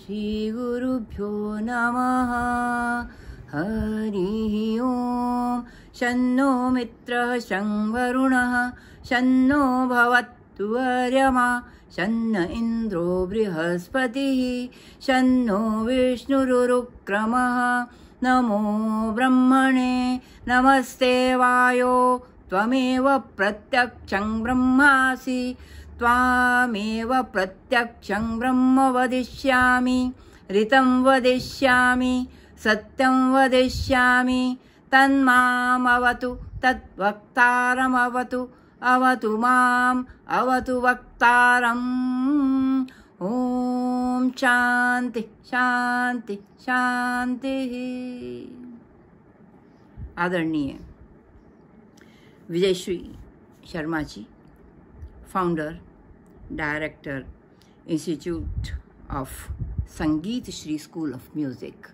श्रीगुरुभ्यो नमः हरिः ॐ शन्नो मित्रः शं वरुणः भवत्तु वर्यमा शन्न इन्द्रो बृहस्पतिः शन्नो विष्णुरुक्रमः नमो ब्रह्मणे नमस्ते वायो त्वमेव प्रत्यक्षं ब्रह्मासि त्वामेव प्रत्यक्षं ब्रह्म वदिष्यामि ऋतं वदिष्यामि सत्यं वदिष्यामि तन्मामवतु तद्वक्तारमवतु अवतु माम् अवतु वक्तारम् ॐ शान्ति शान्ति शान्तिः आदरणीय Vijayshree Sharma ji founder director institute of Sangeet Shri school of music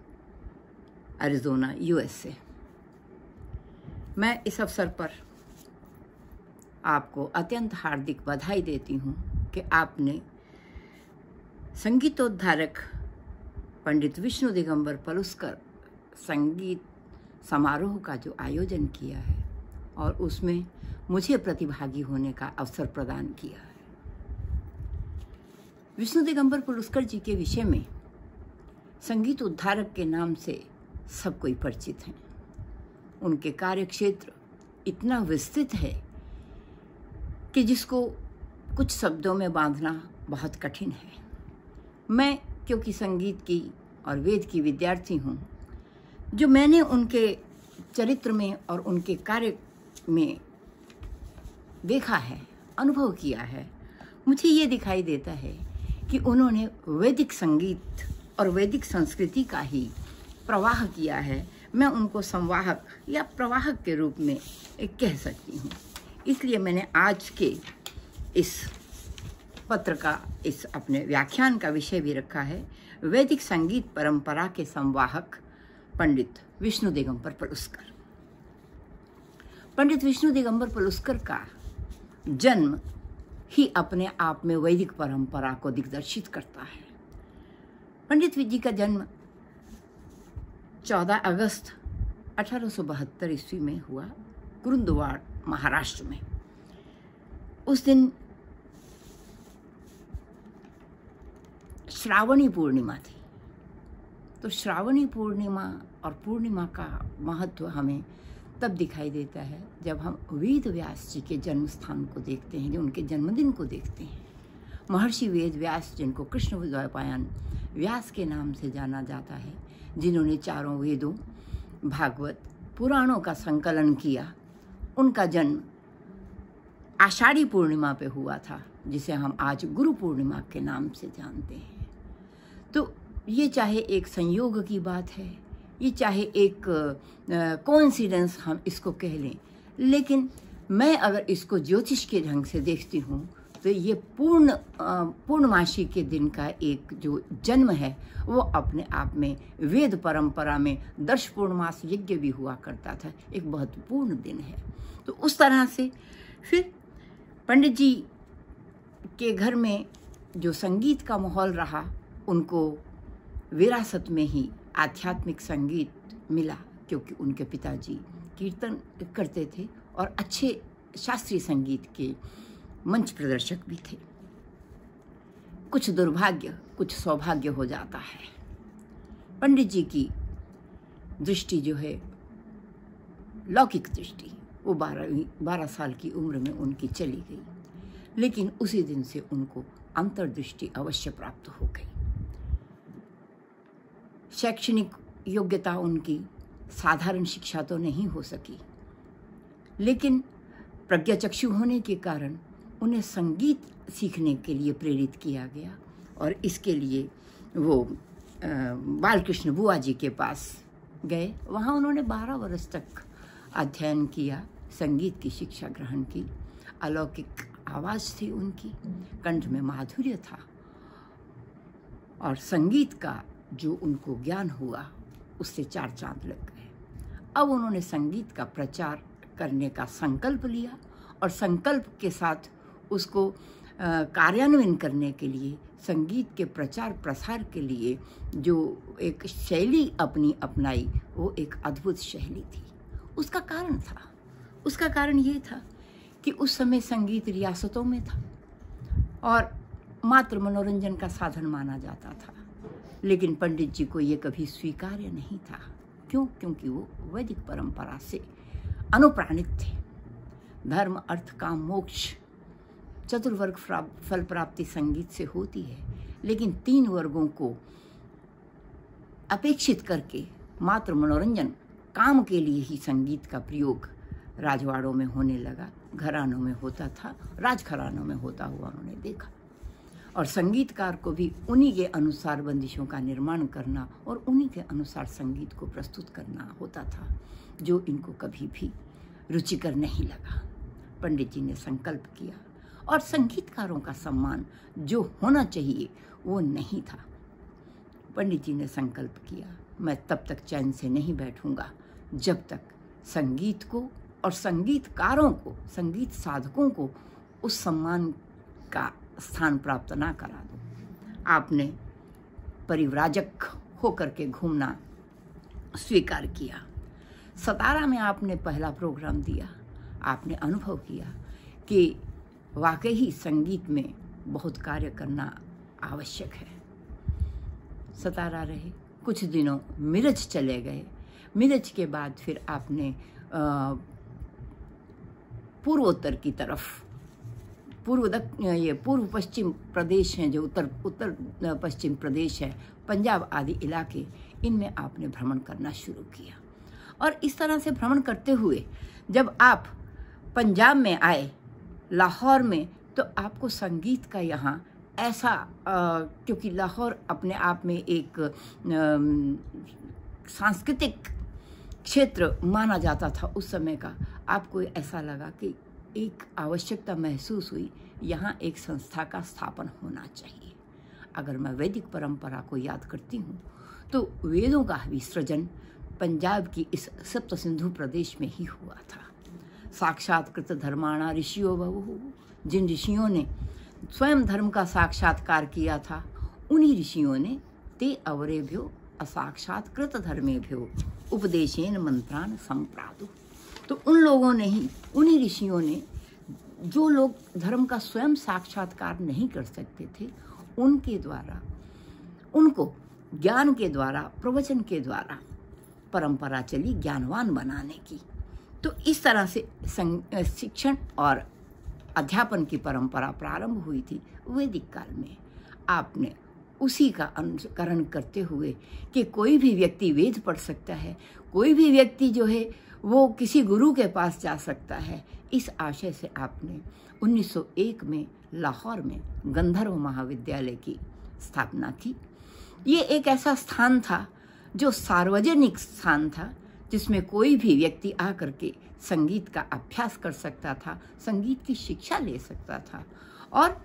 Arizona USA मैं इस अवसर पर आपको अत्यंत हार्दिक बधाई देती हूँ कि आपने संगीतोद्धारक पंडित विष्णु दिगंबर पलुस्कर संगीत समारोह का जो आयोजन किया है और उसमें मुझे प्रतिभागी होने का अवसर प्रदान किया है विष्णु दिगंबर पुरस्कर जी के विषय में संगीत उद्धारक के नाम से सब कोई परिचित हैं उनके कार्य क्षेत्र इतना विस्तृत है कि जिसको कुछ शब्दों में बांधना बहुत कठिन है मैं क्योंकि संगीत की और वेद की विद्यार्थी हूँ जो मैंने उनके चरित्र में और उनके कार्य में देखा है अनुभव किया है मुझे ये दिखाई देता है कि उन्होंने वैदिक संगीत और वैदिक संस्कृति का ही प्रवाह किया है मैं उनको संवाहक या प्रवाहक के रूप में कह सकती हूँ इसलिए मैंने आज के इस पत्र का इस अपने व्याख्यान का विषय भी रखा है वैदिक संगीत परंपरा के संवाहक पंडित विष्णु दिगंबर पलुस्कर पंडित विष्णु दिगंबर पलुस्कर का जन्म ही अपने आप में वैदिक परंपरा को दिग्दर्शित करता है पंडित विजी का जन्म 14 अगस्त बहत्तर ईस्वी में हुआ कुरुंदवाड़ महाराष्ट्र में उस दिन श्रावणी पूर्णिमा थी तो श्रावणी पूर्णिमा और पूर्णिमा का महत्व हमें तब दिखाई देता है जब हम वेद व्यास जी के जन्म स्थान को देखते हैं जो उनके जन्मदिन को देखते हैं महर्षि वेद व्यास जिनको कृष्ण द्वैपायन व्यास के नाम से जाना जाता है जिन्होंने चारों वेदों भागवत पुराणों का संकलन किया उनका जन्म आषाढ़ी पूर्णिमा पे हुआ था जिसे हम आज गुरु पूर्णिमा के नाम से जानते हैं तो ये चाहे एक संयोग की बात है ये चाहे एक कोइंसिडेंस हम इसको कह लें लेकिन मैं अगर इसको ज्योतिष के ढंग से देखती हूँ तो ये पूर्ण पूर्णमासी के दिन का एक जो जन्म है वो अपने आप में वेद परंपरा में दर्श पूर्णमास यज्ञ भी हुआ करता था एक महत्वपूर्ण दिन है तो उस तरह से फिर पंडित जी के घर में जो संगीत का माहौल रहा उनको विरासत में ही आध्यात्मिक संगीत मिला क्योंकि उनके पिताजी कीर्तन करते थे और अच्छे शास्त्रीय संगीत के मंच प्रदर्शक भी थे कुछ दुर्भाग्य कुछ सौभाग्य हो जाता है पंडित जी की दृष्टि जो है लौकिक दृष्टि वो बारहवीं बारह साल की उम्र में उनकी चली गई लेकिन उसी दिन से उनको अंतर्दृष्टि अवश्य प्राप्त हो गई शैक्षणिक योग्यता उनकी साधारण शिक्षा तो नहीं हो सकी लेकिन प्रज्ञाचक्षु होने के कारण उन्हें संगीत सीखने के लिए प्रेरित किया गया और इसके लिए वो बालकृष्ण बुआ जी के पास गए वहाँ उन्होंने बारह वर्ष तक अध्ययन किया संगीत की शिक्षा ग्रहण की अलौकिक आवाज़ थी उनकी कंठ में माधुर्य था और संगीत का जो उनको ज्ञान हुआ उससे चार चांद लग गए अब उन्होंने संगीत का प्रचार करने का संकल्प लिया और संकल्प के साथ उसको कार्यान्वयन करने के लिए संगीत के प्रचार प्रसार के लिए जो एक शैली अपनी अपनाई वो एक अद्भुत शैली थी उसका कारण था उसका कारण ये था कि उस समय संगीत रियासतों में था और मात्र मनोरंजन का साधन माना जाता था लेकिन पंडित जी को ये कभी स्वीकार्य नहीं था क्यों क्योंकि वो वैदिक परंपरा से अनुप्राणित थे धर्म अर्थ का मोक्ष चतुर्वर्ग फल प्राप्ति संगीत से होती है लेकिन तीन वर्गों को अपेक्षित करके मात्र मनोरंजन काम के लिए ही संगीत का प्रयोग राजवाड़ों में होने लगा घरानों में होता था राजघरानों में होता हुआ उन्होंने देखा और संगीतकार को भी उन्हीं के अनुसार बंदिशों का निर्माण करना और उन्हीं के अनुसार संगीत को प्रस्तुत करना होता था जो इनको कभी भी रुचिकर नहीं लगा पंडित जी ने संकल्प किया और संगीतकारों का सम्मान जो होना चाहिए वो नहीं था पंडित जी ने संकल्प किया मैं तब तक चैन से नहीं बैठूंगा जब तक संगीत को और संगीतकारों को संगीत साधकों को उस सम्मान का स्थान प्राप्त ना करा दो आपने परिव्राजक होकर के घूमना स्वीकार किया सतारा में आपने पहला प्रोग्राम दिया आपने अनुभव किया कि वाकई संगीत में बहुत कार्य करना आवश्यक है सतारा रहे कुछ दिनों मिरज चले गए मिरज के बाद फिर आपने पूर्वोत्तर की तरफ पूर्व दक्षिण ये पूर्व पश्चिम प्रदेश हैं जो उत्तर उत्तर पश्चिम प्रदेश है पंजाब आदि इलाके इनमें आपने भ्रमण करना शुरू किया और इस तरह से भ्रमण करते हुए जब आप पंजाब में आए लाहौर में तो आपको संगीत का यहाँ ऐसा क्योंकि लाहौर अपने आप में एक सांस्कृतिक क्षेत्र माना जाता था उस समय का आपको ऐसा लगा कि एक आवश्यकता महसूस हुई यहाँ एक संस्था का स्थापन होना चाहिए अगर मैं वैदिक परंपरा को याद करती हूँ तो वेदों का सृजन पंजाब की इस सप्त सिंधु प्रदेश में ही हुआ था साक्षात्कृत धर्माणा ऋषियों बहु जिन ऋषियों ने स्वयं धर्म का साक्षात्कार किया था उन्हीं ऋषियों ने ते अवरेभ्यो असाक्षात्कृत धर्मेभ्यो उपदेशेन मंत्रान संप्रादु तो उन लोगों ने ही उन्हीं ऋषियों ने जो लोग धर्म का स्वयं साक्षात्कार नहीं कर सकते थे उनके द्वारा उनको ज्ञान के द्वारा प्रवचन के द्वारा परंपरा चली ज्ञानवान बनाने की तो इस तरह से शिक्षण और अध्यापन की परंपरा प्रारंभ हुई थी वैदिक काल में आपने उसी का अनुकरण करते हुए कि कोई भी व्यक्ति वेद पढ़ सकता है कोई भी व्यक्ति जो है वो किसी गुरु के पास जा सकता है इस आशय से आपने 1901 में लाहौर में गंधर्व महाविद्यालय की स्थापना की ये एक ऐसा स्थान था जो सार्वजनिक स्थान था जिसमें कोई भी व्यक्ति आ के संगीत का अभ्यास कर सकता था संगीत की शिक्षा ले सकता था और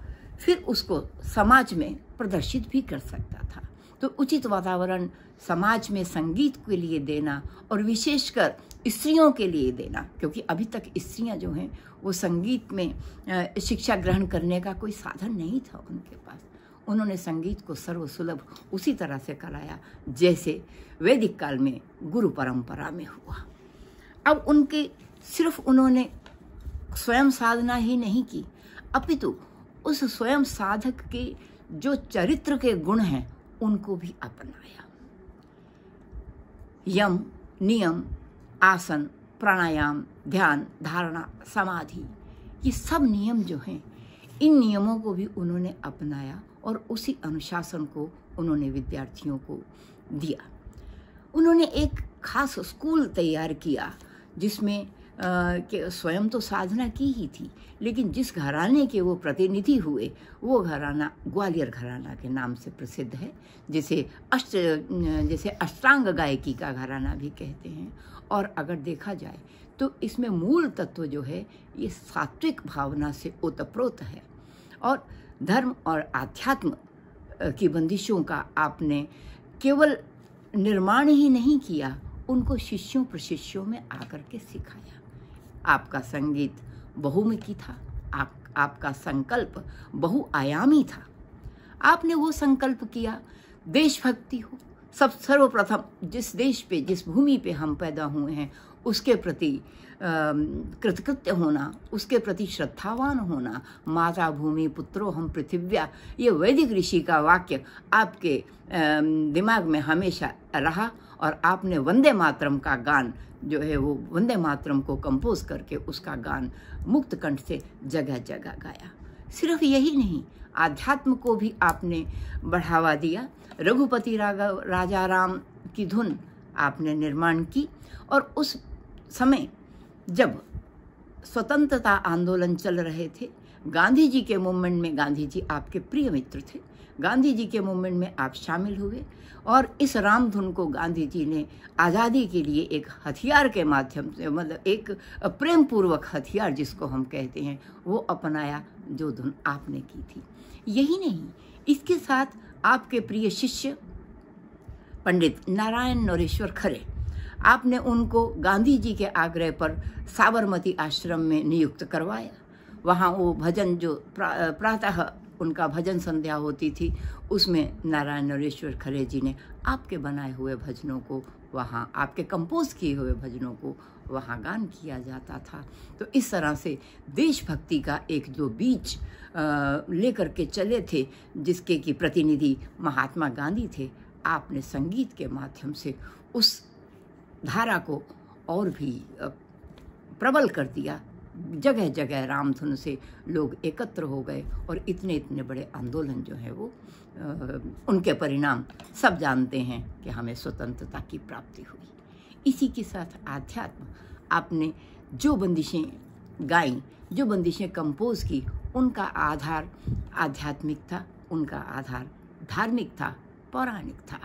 फिर उसको समाज में प्रदर्शित भी कर सकता था तो उचित वातावरण समाज में संगीत के लिए देना और विशेषकर स्त्रियों के लिए देना क्योंकि अभी तक स्त्रियां जो हैं वो संगीत में शिक्षा ग्रहण करने का कोई साधन नहीं था उनके पास उन्होंने संगीत को सर्वसुलभ उसी तरह से कराया जैसे वैदिक काल में गुरु परंपरा में हुआ अब उनके सिर्फ उन्होंने स्वयं साधना ही नहीं की अपितु उस स्वयं साधक के जो चरित्र के गुण हैं उनको भी अपनाया यम नियम आसन प्राणायाम ध्यान धारणा समाधि ये सब नियम जो हैं इन नियमों को भी उन्होंने अपनाया और उसी अनुशासन को उन्होंने विद्यार्थियों को दिया उन्होंने एक खास स्कूल तैयार किया जिसमें के स्वयं तो साधना की ही थी लेकिन जिस घराने के वो प्रतिनिधि हुए वो घराना ग्वालियर घराना के नाम से प्रसिद्ध है जिसे अष्ट जैसे अष्टांग गायकी का घराना भी कहते हैं और अगर देखा जाए तो इसमें मूल तत्व जो है ये सात्विक भावना से ओतप्रोत है और धर्म और आध्यात्म की बंदिशों का आपने केवल निर्माण ही नहीं किया उनको शिष्यों प्रशिष्यों में आकर के सिखाया आपका संगीत बहुमुखी था आप आपका संकल्प बहुआयामी था आपने वो संकल्प किया देशभक्ति हो सब सर्वप्रथम जिस देश पे जिस भूमि पे हम पैदा हुए हैं उसके प्रति कृतकृत्य होना उसके प्रति श्रद्धावान होना माता भूमि पुत्रो हम पृथिव्या ये वैदिक ऋषि का वाक्य आपके दिमाग में हमेशा रहा और आपने वंदे मातरम का गान जो है वो वंदे मातरम को कंपोज करके उसका गान मुक्त कंठ से जगह जगह गाया सिर्फ यही नहीं आध्यात्म को भी आपने बढ़ावा दिया रघुपति राजा राम की धुन आपने निर्माण की और उस समय जब स्वतंत्रता आंदोलन चल रहे थे गांधी जी के मूवमेंट में गांधी जी आपके प्रिय मित्र थे गांधी जी के मूवमेंट में आप शामिल हुए और इस रामधुन को गांधी जी ने आज़ादी के लिए एक हथियार के माध्यम से मतलब एक प्रेम पूर्वक हथियार जिसको हम कहते हैं वो अपनाया जो धुन आपने की थी यही नहीं इसके साथ आपके प्रिय शिष्य पंडित नारायण नरेश्वर खरे आपने उनको गांधी जी के आग्रह पर साबरमती आश्रम में नियुक्त करवाया वहाँ वो भजन जो प्रातः उनका भजन संध्या होती थी उसमें नारायण नरेश्वर खरे जी ने आपके बनाए हुए भजनों को वहाँ आपके कंपोज किए हुए भजनों को वहाँ गान किया जाता था तो इस तरह से देशभक्ति का एक जो बीच लेकर के चले थे जिसके कि प्रतिनिधि महात्मा गांधी थे आपने संगीत के माध्यम से उस धारा को और भी प्रबल कर दिया जगह जगह रामधुन से लोग एकत्र हो गए और इतने इतने बड़े आंदोलन जो है वो उनके परिणाम सब जानते हैं कि हमें स्वतंत्रता की प्राप्ति हुई इसी के साथ आध्यात्म आपने जो बंदिशें गाई जो बंदिशें कंपोज की उनका आधार आध्यात्मिक था उनका आधार धार्मिक था पौराणिक था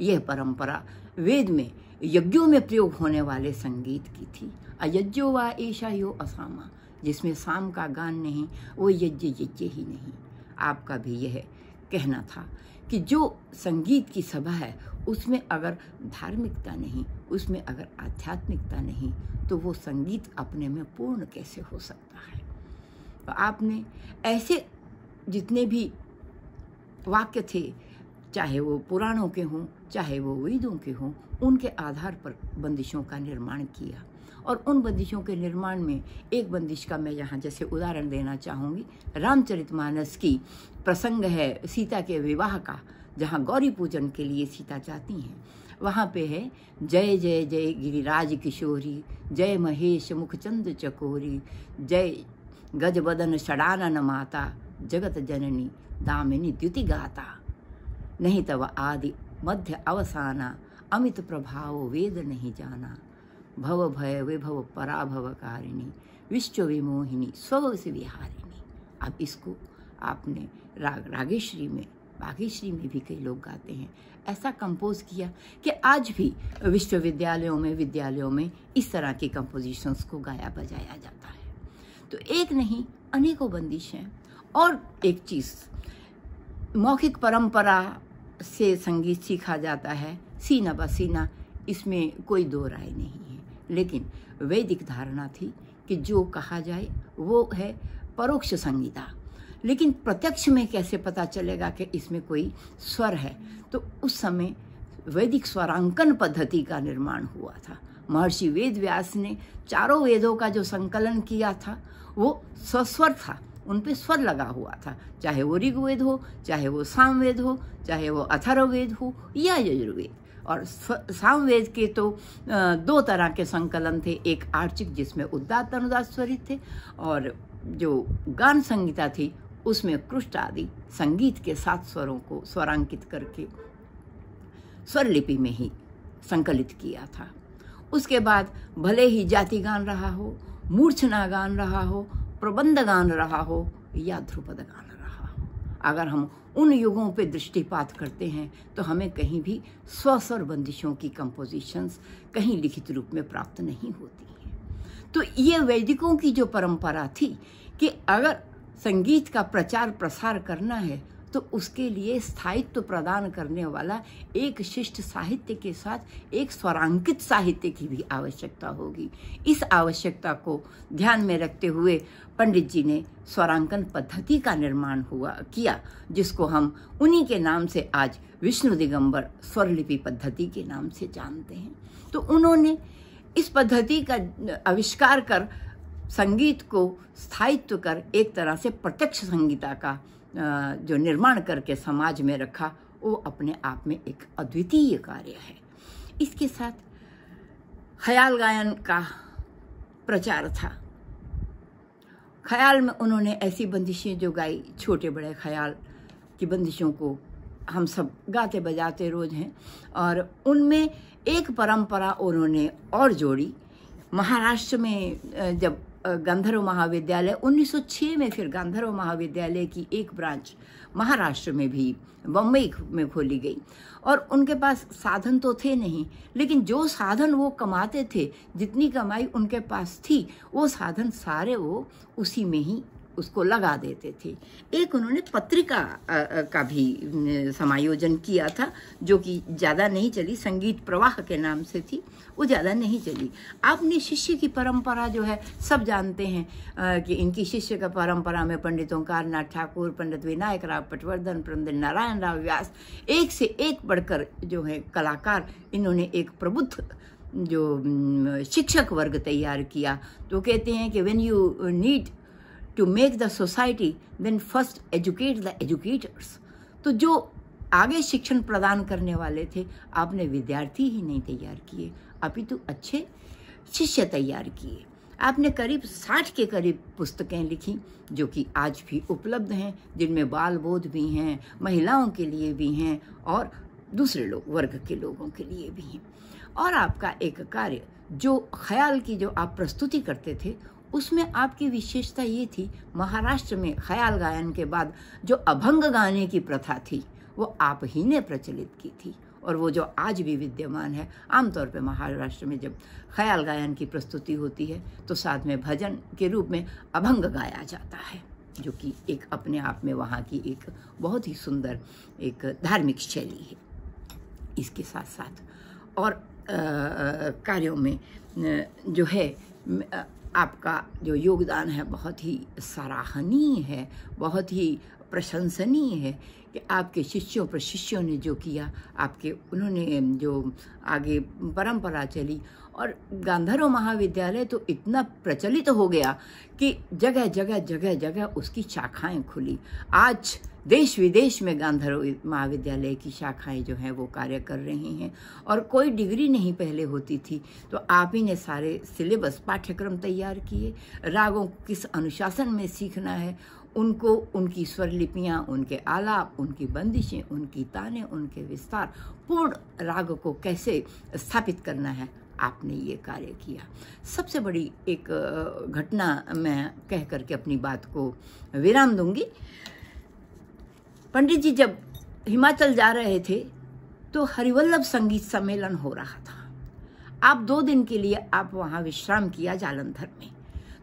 यह परंपरा वेद में यज्ञों में प्रयोग होने वाले संगीत की थी अयज्जो व ऐशा यो असामा जिसमें साम का गान नहीं वो यज्ञ यज्ञ ही नहीं आपका भी यह कहना था कि जो संगीत की सभा है उसमें अगर धार्मिकता नहीं उसमें अगर आध्यात्मिकता नहीं तो वो संगीत अपने में पूर्ण कैसे हो सकता है तो आपने ऐसे जितने भी वाक्य थे चाहे वो पुराणों के हों चाहे वो वेदों के हों उनके आधार पर बंदिशों का निर्माण किया और उन बंदिशों के निर्माण में एक बंदिश का मैं यहाँ जैसे उदाहरण देना चाहूँगी रामचरितमानस की प्रसंग है सीता के विवाह का जहाँ गौरी पूजन के लिए सीता जाती हैं वहाँ पे है जय जय जय गिरिराज किशोरी जय महेश मुखचंद चकोरी जय गजबदन षडानन माता जगत जननी दामिनी द्युति गाता नहीं तब आदि मध्य अवसाना अमित प्रभाव वेद नहीं जाना भव भय विभव पराभव कारिणी विश्व विमोहिनी स्वभव से विहारिणी अब इसको आपने राग रागेश्वरी में बागेश्वरी में भी कई लोग गाते हैं ऐसा कंपोज किया कि आज भी विश्वविद्यालयों में विद्यालयों में इस तरह के कंपोजिशंस को गाया बजाया जाता है तो एक नहीं अनेकों बंदिश हैं और एक चीज़ मौखिक परंपरा से संगीत सीखा जाता है सीना बसीना इसमें कोई दो राय नहीं लेकिन वैदिक धारणा थी कि जो कहा जाए वो है परोक्ष संगीता लेकिन प्रत्यक्ष में कैसे पता चलेगा कि इसमें कोई स्वर है तो उस समय वैदिक स्वरांकन पद्धति का निर्माण हुआ था महर्षि वेद व्यास ने चारों वेदों का जो संकलन किया था वो स्वस्वर था उन पे स्वर लगा हुआ था चाहे वो ऋग्वेद हो चाहे वो सामवेद हो चाहे वो अथर्ववेद हो या यजुर्वेद और सामवेद के तो दो तरह के संकलन थे एक आर्चिक जिसमें उदात अनुदात स्वरित थे और जो गान संगीता थी उसमें कृष्ट आदि संगीत के सात स्वरों को स्वरांकित करके स्वर लिपि में ही संकलित किया था उसके बाद भले ही जाति गान रहा हो मूर्छना गान रहा हो प्रबंध गान रहा हो या ध्रुपद गान अगर हम उन युगों पर दृष्टिपात करते हैं तो हमें कहीं भी स्वस्वर बंदिशों की कंपोजिशंस कहीं लिखित रूप में प्राप्त नहीं होती हैं तो ये वैदिकों की जो परंपरा थी कि अगर संगीत का प्रचार प्रसार करना है तो उसके लिए स्थायित्व प्रदान करने वाला एक शिष्ट साहित्य के साथ एक स्वरांकित साहित्य की भी आवश्यकता होगी इस आवश्यकता को ध्यान में रखते हुए पंडित जी ने स्वरांकन पद्धति का निर्माण हुआ किया जिसको हम उन्हीं के नाम से आज विष्णु दिगंबर स्वरलिपि पद्धति के नाम से जानते हैं तो उन्होंने इस पद्धति का आविष्कार कर संगीत को स्थायित्व कर एक तरह से प्रत्यक्ष संगीता का जो निर्माण करके समाज में रखा वो अपने आप में एक अद्वितीय कार्य है इसके साथ ख्याल गायन का प्रचार था ख्याल में उन्होंने ऐसी बंदिशें जो गाई छोटे बड़े ख्याल की बंदिशों को हम सब गाते बजाते रोज हैं और उनमें एक परंपरा उन्होंने और जोड़ी महाराष्ट्र में जब गंधर्व महाविद्यालय 1906 में फिर गंधर्व महाविद्यालय की एक ब्रांच महाराष्ट्र में भी बम्बई में खोली गई और उनके पास साधन तो थे नहीं लेकिन जो साधन वो कमाते थे जितनी कमाई उनके पास थी वो साधन सारे वो उसी में ही उसको लगा देते थे एक उन्होंने पत्रिका का भी समायोजन किया था जो कि ज़्यादा नहीं चली संगीत प्रवाह के नाम से थी वो ज़्यादा नहीं चली आपने शिष्य की परंपरा जो है सब जानते हैं कि इनकी शिष्य का परंपरा में पंडित ओंकारनाथ ठाकुर पंडित विनायक राव पटवर्धन पंडित नारायण राव व्यास एक से एक बढ़कर जो है कलाकार इन्होंने एक प्रबुद्ध जो शिक्षक वर्ग तैयार किया तो कहते हैं कि when you need to make the society then first educate the educators तो जो आगे शिक्षण प्रदान करने वाले थे आपने विद्यार्थी ही नहीं तैयार किए अपितु तो अच्छे शिष्य तैयार किए आपने करीब साठ के करीब पुस्तकें लिखी जो कि आज भी उपलब्ध हैं जिनमें बाल बोध भी हैं महिलाओं के लिए भी हैं और दूसरे लोग वर्ग के लोगों के लिए भी हैं और आपका एक कार्य जो ख्याल की जो आप प्रस्तुति करते थे उसमें आपकी विशेषता ये थी महाराष्ट्र में ख्याल गायन के बाद जो अभंग गाने की प्रथा थी वो आप ही ने प्रचलित की थी और वो जो आज भी विद्यमान है आमतौर पर महाराष्ट्र में जब ख्याल गायन की प्रस्तुति होती है तो साथ में भजन के रूप में अभंग गाया जाता है जो कि एक अपने आप में वहाँ की एक बहुत ही सुंदर एक धार्मिक शैली है इसके साथ साथ और कार्यों में जो है आपका जो योगदान है बहुत ही सराहनीय है बहुत ही प्रशंसनीय है कि आपके शिष्यों पर शिष्यों ने जो किया आपके उन्होंने जो आगे परंपरा चली और गांधर्व महाविद्यालय तो इतना प्रचलित हो गया कि जगह जगह जगह जगह उसकी शाखाएं खुली आज देश विदेश में गांधर्व महाविद्यालय की शाखाएं जो हैं वो कार्य कर रही हैं और कोई डिग्री नहीं पहले होती थी तो आप ही ने सारे सिलेबस पाठ्यक्रम तैयार किए रागों को किस अनुशासन में सीखना है उनको उनकी स्वर लिपियाँ उनके आलाप उनकी बंदिशें उनकी ताने उनके विस्तार पूर्ण राग को कैसे स्थापित करना है आपने ये कार्य किया सबसे बड़ी एक घटना मैं कह करके अपनी बात को विराम दूंगी पंडित जी जब हिमाचल जा रहे थे तो हरिवल्लभ संगीत सम्मेलन हो रहा था आप दो दिन के लिए आप वहाँ विश्राम किया जालंधर में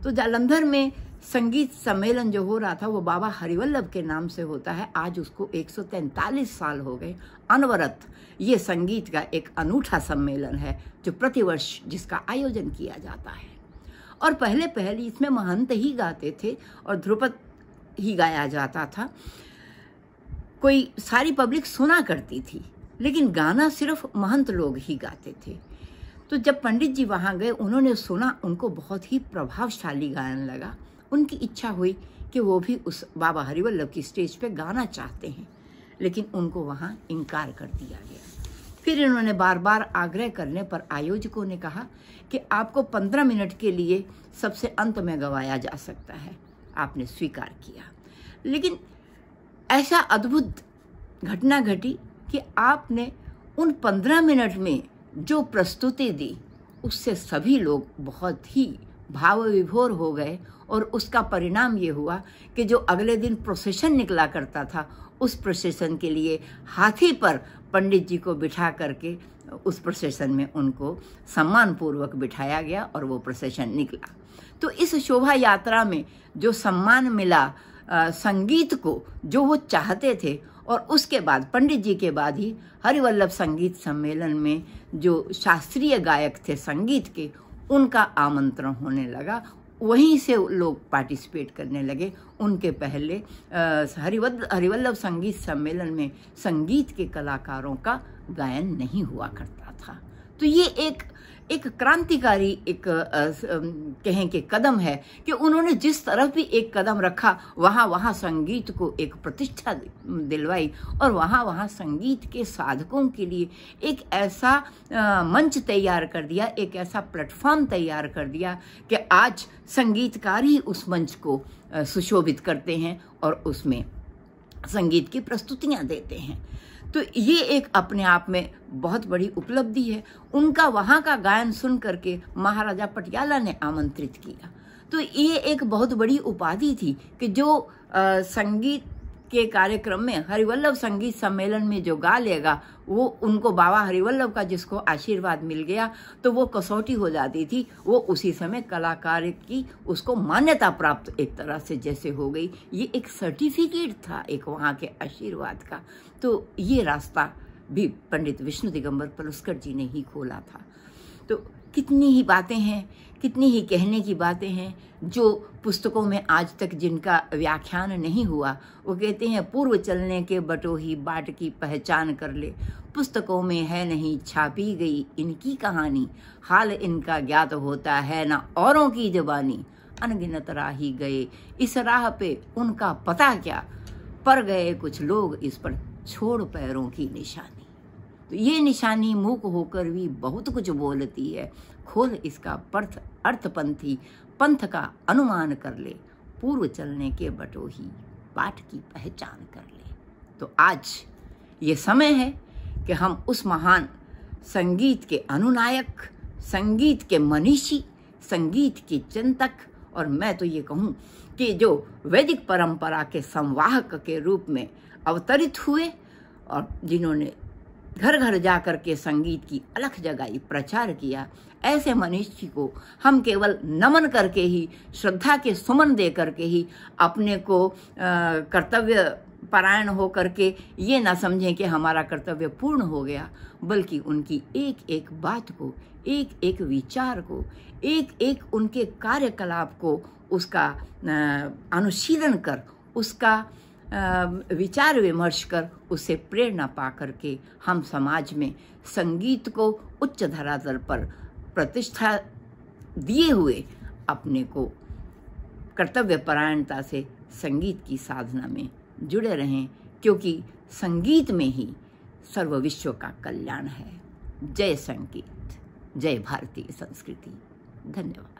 तो जालंधर में संगीत सम्मेलन जो हो रहा था वो बाबा हरिवल्लभ के नाम से होता है आज उसको 143 साल हो गए अनवरत ये संगीत का एक अनूठा सम्मेलन है जो प्रतिवर्ष जिसका आयोजन किया जाता है और पहले पहले इसमें महंत ही गाते थे और ध्रुपद ही गाया जाता था कोई सारी पब्लिक सुना करती थी लेकिन गाना सिर्फ महंत लोग ही गाते थे तो जब पंडित जी वहाँ गए उन्होंने सुना उनको बहुत ही प्रभावशाली गायन लगा उनकी इच्छा हुई कि वो भी उस बाबा हरिवल्लभ की स्टेज पे गाना चाहते हैं लेकिन उनको वहाँ इनकार कर दिया गया फिर इन्होंने बार बार आग्रह करने पर आयोजकों ने कहा कि आपको पंद्रह मिनट के लिए सबसे अंत में गवाया जा सकता है आपने स्वीकार किया लेकिन ऐसा अद्भुत घटना घटी कि आपने उन पंद्रह मिनट में जो प्रस्तुति दी उससे सभी लोग बहुत ही भाव विभोर हो गए और उसका परिणाम ये हुआ कि जो अगले दिन प्रोसेशन निकला करता था उस प्रोसेशन के लिए हाथी पर पंडित जी को बिठा करके उस प्रोसेशन में उनको सम्मानपूर्वक बिठाया गया और वो प्रोसेशन निकला तो इस शोभा यात्रा में जो सम्मान मिला संगीत को जो वो चाहते थे और उसके बाद पंडित जी के बाद ही हरिवल्लभ संगीत सम्मेलन में जो शास्त्रीय गायक थे संगीत के उनका आमंत्रण होने लगा वहीं से लोग पार्टिसिपेट करने लगे उनके पहले हरिवल्ल हरिवल्लभ संगीत सम्मेलन में संगीत के कलाकारों का गायन नहीं हुआ करता था तो ये एक एक क्रांतिकारी एक कहें कि कदम है कि उन्होंने जिस तरफ भी एक कदम रखा वहाँ वहाँ संगीत को एक प्रतिष्ठा दिलवाई और वहाँ वहाँ संगीत के साधकों के लिए एक ऐसा मंच तैयार कर दिया एक ऐसा प्लेटफॉर्म तैयार कर दिया कि आज संगीतकार ही उस मंच को सुशोभित करते हैं और उसमें संगीत की प्रस्तुतियाँ देते हैं तो ये एक अपने आप में बहुत बड़ी उपलब्धि है उनका वहाँ का गायन सुन करके महाराजा पटियाला ने आमंत्रित किया तो ये एक बहुत बड़ी उपाधि थी कि जो संगीत के कार्यक्रम में हरिवल्लभ संगीत सम्मेलन में जो गा लेगा वो उनको बाबा हरिवल्लभ का जिसको आशीर्वाद मिल गया तो वो कसौटी हो जाती थी वो उसी समय कलाकार की उसको मान्यता प्राप्त एक तरह से जैसे हो गई ये एक सर्टिफिकेट था एक वहाँ के आशीर्वाद का तो ये रास्ता भी पंडित विष्णु दिगंबर पलुस्कर जी ने ही खोला था तो कितनी ही बातें हैं कितनी ही कहने की बातें हैं जो पुस्तकों में आज तक जिनका व्याख्यान नहीं हुआ वो कहते हैं पूर्व चलने के बटो ही बाट की पहचान कर ले पुस्तकों में है नहीं छापी गई इनकी कहानी हाल इनका ज्ञात होता है ना औरों की जबानी अनगिनत राही गए इस राह पे उनका पता क्या पर गए कुछ लोग इस पर छोड़ पैरों की निशानी तो ये निशानी मूक होकर भी बहुत कुछ बोलती है खोल इसका पर्थ अर्थपंथी पंथ का अनुमान कर ले पूर्व चलने के बटो ही पाठ की पहचान कर ले तो आज ये समय है कि हम उस महान संगीत के अनुनायक संगीत के मनीषी संगीत के चिंतक और मैं तो ये कहूँ कि जो वैदिक परंपरा के संवाहक के रूप में अवतरित हुए और जिन्होंने घर घर जाकर के संगीत की अलख जगाई प्रचार किया ऐसे मनुष्य को हम केवल नमन करके ही श्रद्धा के सुमन दे करके ही अपने को कर्तव्य परायण हो करके ये ना समझें कि हमारा कर्तव्य पूर्ण हो गया बल्कि उनकी एक एक बात को एक एक विचार को एक एक उनके कार्यकलाप को उसका अनुशीलन कर उसका विचार विमर्श कर उसे प्रेरणा पा करके हम समाज में संगीत को उच्च धरातल पर प्रतिष्ठा दिए हुए अपने को कर्तव्यपरायणता से संगीत की साधना में जुड़े रहें क्योंकि संगीत में ही सर्व विश्व का कल्याण है जय संगीत जय भारतीय संस्कृति धन्यवाद